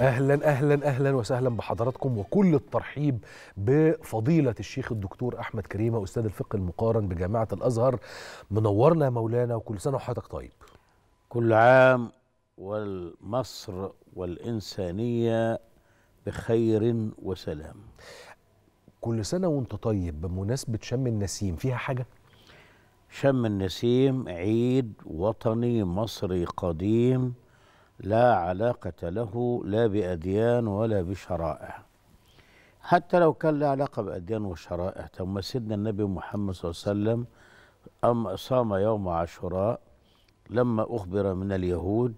اهلا اهلا اهلا وسهلا بحضراتكم وكل الترحيب بفضيله الشيخ الدكتور احمد كريمه استاذ الفقه المقارن بجامعه الازهر منورنا مولانا وكل سنه وحضرتك طيب كل عام والمصر والانسانيه بخير وسلام كل سنه وانت طيب بمناسبه شم النسيم فيها حاجه شم النسيم عيد وطني مصري قديم لا علاقة له لا بأديان ولا بشرائع حتى لو كان له علاقة بأديان وشرائع ثم سيدنا النبي محمد صلى الله عليه وسلم أم صام يوم عاشوراء لما أخبر من اليهود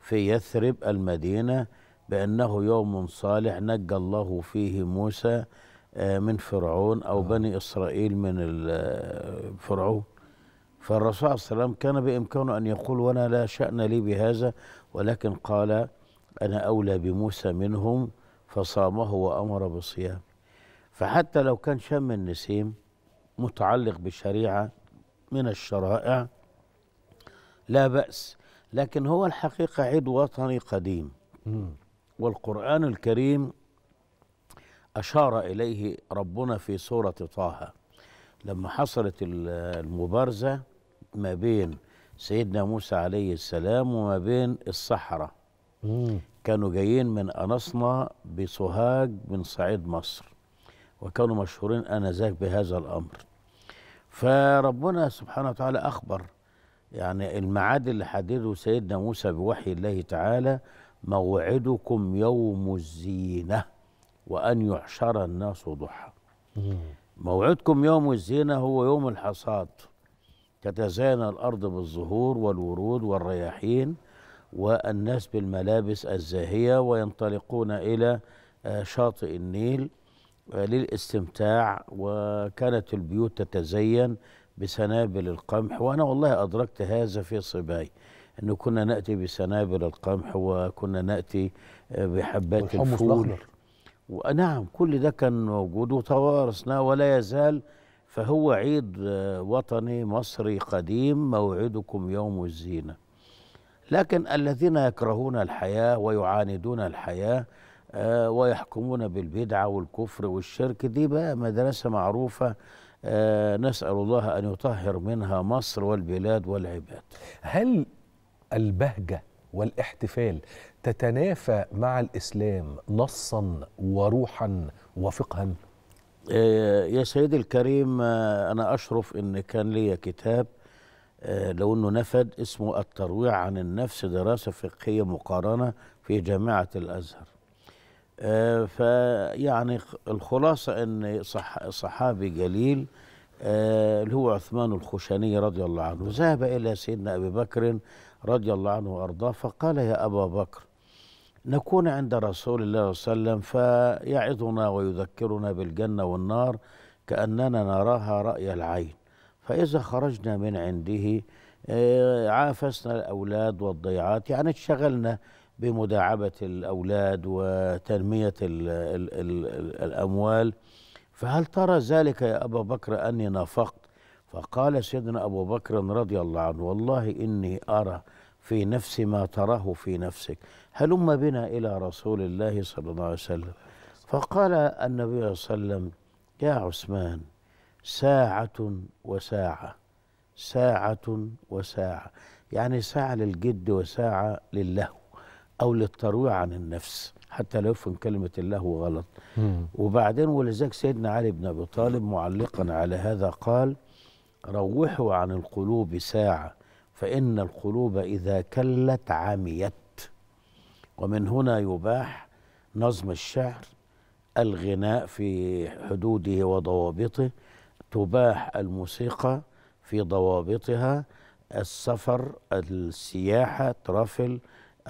في يثرب المدينة بأنه يوم صالح نجى الله فيه موسى آه، من فرعون أو آه. بني إسرائيل من آه، فرعون فالرسول عليه السلام كان بإمكانه أن يقول وأنا لا شأن لي بهذا ولكن قال أنا أولى بموسى منهم فصامه وأمر بالصيام فحتى لو كان شم النسيم متعلق بشريعة من الشرائع لا بأس لكن هو الحقيقة عيد وطني قديم والقرآن الكريم أشار إليه ربنا في سورة طه لما حصلت المبارزة ما بين سيدنا موسى عليه السلام وما بين الصحراء كانوا جايين من أنصنا بسوهاج من صعيد مصر وكانوا مشهورين آنذاك بهذا الأمر فربنا سبحانه وتعالى أخبر يعني الميعاد اللي حدده سيدنا موسى بوحي الله تعالى موعدكم يوم الزينة وأن يحشر الناس ضحى موعدكم يوم الزينة هو يوم الحصاد تتزين الأرض بالزهور والورود والرياحين والناس بالملابس الزاهية وينطلقون إلى آه، شاطئ النيل آه، للاستمتاع وكانت البيوت تتزين بسنابل القمح وأنا والله أدركت هذا في صباي أنه كنا نأتي بسنابل القمح وكنا نأتي آه، بحبات الفول ونعم كل ده كان موجود وتوارثناه ولا يزال فهو عيد آه، وطني مصري قديم موعدكم يوم الزينة لكن الذين يكرهون الحياة ويعاندون الحياة آه، ويحكمون بالبدعة والكفر والشرك دي بقى مدرسة معروفة آه، نسأل الله أن يطهر منها مصر والبلاد والعباد هل البهجة والاحتفال تتنافى مع الإسلام نصا وروحا وفقها؟ آه، يا سيدي الكريم آه، أنا أشرف إن كان لي كتاب آه، لو أنه نفد اسمه الترويع عن النفس دراسة فقهية مقارنة في جامعة الأزهر فيعني الخلاصة أن صحابي جليل اللي هو عثمان الخشني رضي الله عنه ذهب إلى سيدنا أبي بكر رضي الله عنه وأرضاه فقال يا أبا بكر نكون عند رسول الله صلى الله عليه وسلم فيعظنا ويذكرنا بالجنة والنار كأننا نراها رأي العين فإذا خرجنا من عنده آه، عافسنا الأولاد والضيعات يعني اتشغلنا بمداعبة الأولاد وتنمية الـ الـ الـ الأموال فهل ترى ذلك يا أبا بكر أني نفقت فقال سيدنا أبو بكر رضي الله عنه والله إني أرى في نفس ما تراه في نفسك هلم بنا إلى رسول الله صلى الله عليه وسلم فقال النبي صلى الله عليه وسلم يا عثمان ساعة وساعة ساعة وساعة يعني ساعة للجد وساعة للهو أو للترويع عن النفس حتى لو يفهم كلمة اللهو غلط وبعدين ولذلك سيدنا علي بن أبي طالب معلقا على هذا قال روحوا عن القلوب ساعة فإن القلوب إذا كلت عميت ومن هنا يباح نظم الشعر الغناء في حدوده وضوابطه تباح الموسيقى في ضوابطها السفر السياحة ترافل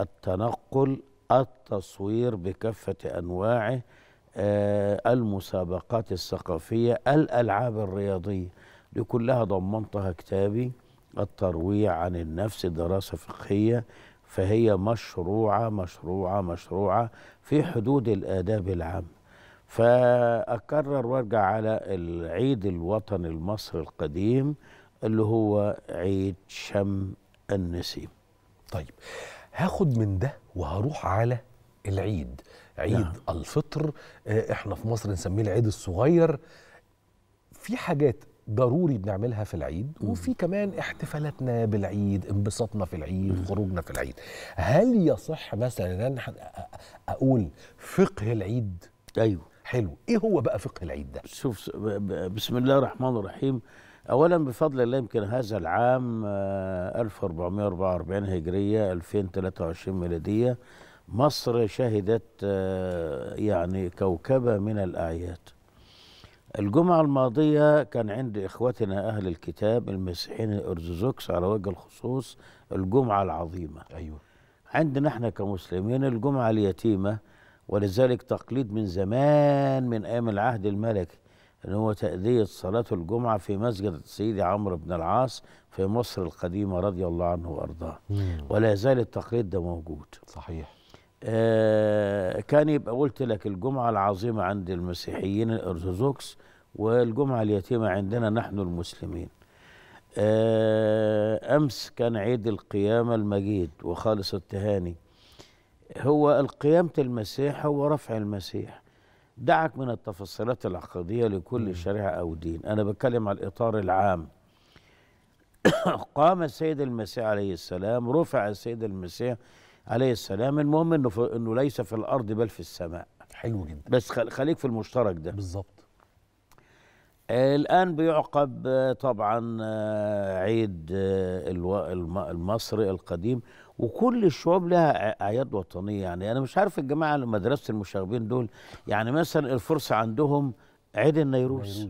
التنقل التصوير بكافة أنواعه آه، المسابقات الثقافية الألعاب الرياضية دي كلها ضمنتها كتابي الترويع عن النفس دراسة فقهية فهي مشروعة مشروعة مشروعة في حدود الآداب العام فأكرر وارجع على العيد الوطني المصري القديم اللي هو عيد شم النسيم طيب هاخد من ده وهروح على العيد عيد نعم. الفطر آه، احنا في مصر نسميه العيد الصغير في حاجات ضروري بنعملها في العيد وفي كمان احتفالاتنا بالعيد انبساطنا في العيد خروجنا في العيد هل يصح مثلا ان أنا اقول فقه العيد ايوه حلو ايه هو بقى فقه العيد ده شوف بسم الله الرحمن الرحيم اولا بفضل الله يمكن هذا العام 1444 آه، هجريه 2023 ميلاديه مصر شهدت آه، يعني كوكبه من الاعياد الجمعة الماضية كان عند إخوتنا أهل الكتاب المسيحيين الأرثوذكس على وجه الخصوص الجمعة العظيمة أيوة عندنا احنا كمسلمين الجمعة اليتيمة ولذلك تقليد من زمان من أيام العهد الملكي ان هو تأدية صلاة الجمعة في مسجد سيدي عمرو بن العاص في مصر القديمة رضي الله عنه وأرضاه ولا يزال التقليد ده موجود صحيح آه، كان يبقى قلت لك الجمعة العظيمة عند المسيحيين الأرثوذكس والجمعة اليتيمة عندنا نحن المسلمين آه، أمس كان عيد القيامة المجيد وخالص التهاني هو القيامة المسيح هو رفع المسيح دعك من التفصيلات العقدية لكل شريعة أو دين أنا بتكلم على الإطار العام قام السيد المسيح عليه السلام رفع السيد المسيح عليه السلام المهم انه انه ليس في الارض بل في السماء حلو جدا بس خليك في المشترك ده بالظبط الان بيعقب طبعا آه، عيد آه، المصري القديم وكل الشعوب لها اعياد وطنيه يعني انا مش عارف الجماعه مدرسه المشاغبين دول يعني مثلا الفرصه عندهم عيد النيروز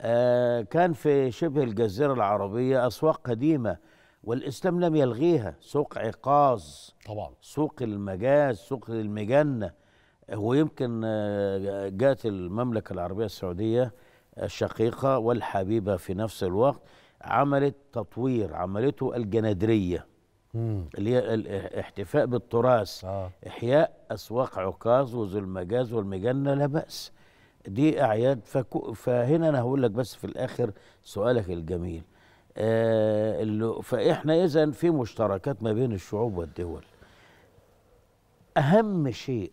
آه كان في شبه الجزيره العربيه اسواق قديمه والإسلام لم يلغيها سوق عقاز طبعا سوق المجاز سوق المجنة ويمكن آه، جاءت المملكة العربية السعودية الشقيقة والحبيبة في نفس الوقت عملت تطوير عملته الجنادرية اللي هي الاحتفاء آه، بالتراث آه. إحياء أسواق عكاظ وذو المجاز والمجنة لا بأس دي أعياد فكو فهنا أنا هقول لك بس في الآخر سؤالك الجميل آه، فاحنا اذا في مشتركات ما بين الشعوب والدول اهم شيء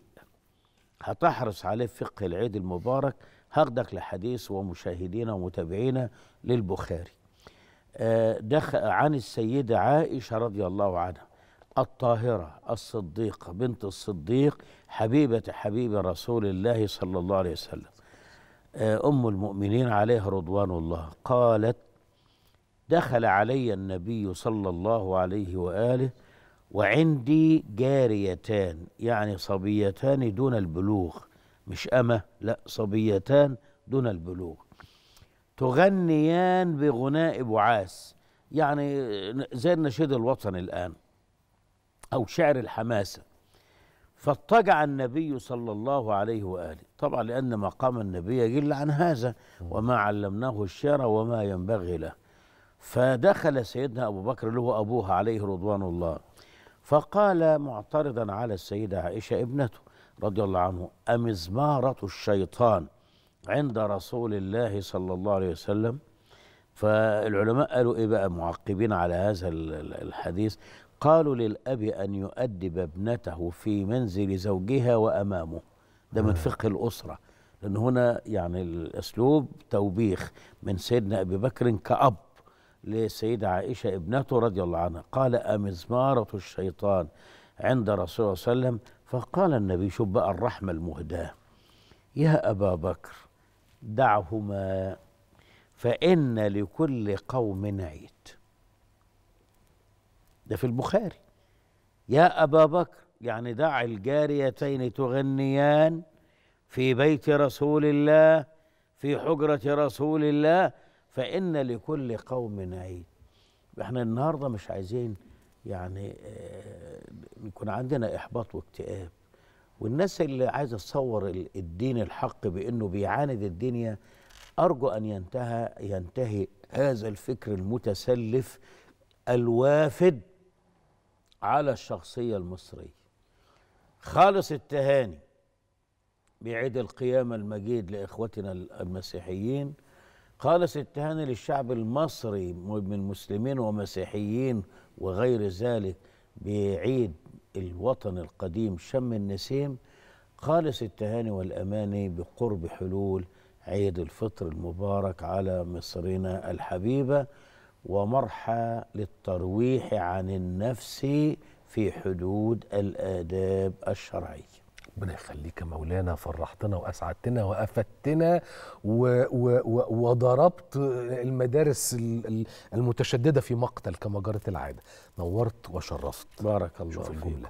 هتحرص عليه فقه العيد المبارك هاخدك لحديث ومشاهدينا ومتابعينا للبخاري آه، دخل عن السيدة عائشة رضي الله عنها الطاهرة الصديقة بنت الصديق حبيبة حبيب رسول الله صلى الله عليه وسلم آه، أم المؤمنين عليها رضوان الله قالت دخل علي النبي صلى الله عليه واله وعندي جاريتان يعني صبيتان دون البلوغ مش أمة لا صبيتان دون البلوغ تغنيان بغناء بعاس يعني زي النشيد الوطني الآن أو شعر الحماسة فاضطجع النبي صلى الله عليه وآله طبعا لأن مقام النبي يجل عن هذا وما علمناه الشعر وما ينبغي له فدخل سيدنا أبو بكر اللي هو أبوها عليه رضوان الله فقال معترضا على السيدة عائشة ابنته رضي الله عنه أمزمارة الشيطان عند رسول الله صلى الله عليه وسلم فالعلماء قالوا إيه بقى معقبين على هذا الحديث قالوا للأب أن يؤدب ابنته في منزل زوجها وأمامه ده من فقه الأسرة لأن هنا يعني الأسلوب توبيخ من سيدنا أبي بكر كأب للسيدة عائشة ابنته رضي الله عنها قال أمزمارة الشيطان عند رسول الله صلى الله عليه وسلم فقال النبي شوف بقى الرحمة المهداة يا أبا بكر دعهما فإن لكل قوم عيد ده في البخاري يا أبا بكر يعني دع الجاريتين تغنيان في بيت رسول الله في حجرة رسول الله فإن لكل قوم عيد احنا النهاردة مش عايزين يعني آه، يكون عندنا إحباط واكتئاب والناس اللي عايزة تصور الدين الحق بأنه بيعاند الدنيا أرجو أن ينتهى ينتهي هذا الفكر المتسلف الوافد على الشخصية المصرية خالص التهاني بعيد القيامة المجيد لإخوتنا المسيحيين خالص التهاني للشعب المصري من مسلمين ومسيحيين وغير ذلك بعيد الوطن القديم شم النسيم خالص التهاني والأماني بقرب حلول عيد الفطر المبارك على مصرنا الحبيبة ومرحى للترويح عن النفس في حدود الآداب الشرعية ربنا يخليك يا مولانا فرحتنا واسعدتنا وافدتنا و... و... وضربت المدارس المتشدده في مقتل كما جرت العاده نورت وشرفت بارك الله شوف الجمله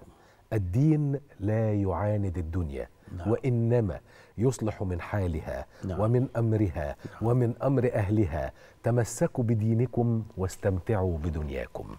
الدين لا يعاند الدنيا نعم. وانما يصلح من حالها نعم. ومن امرها نعم. ومن امر اهلها تمسكوا بدينكم واستمتعوا بدنياكم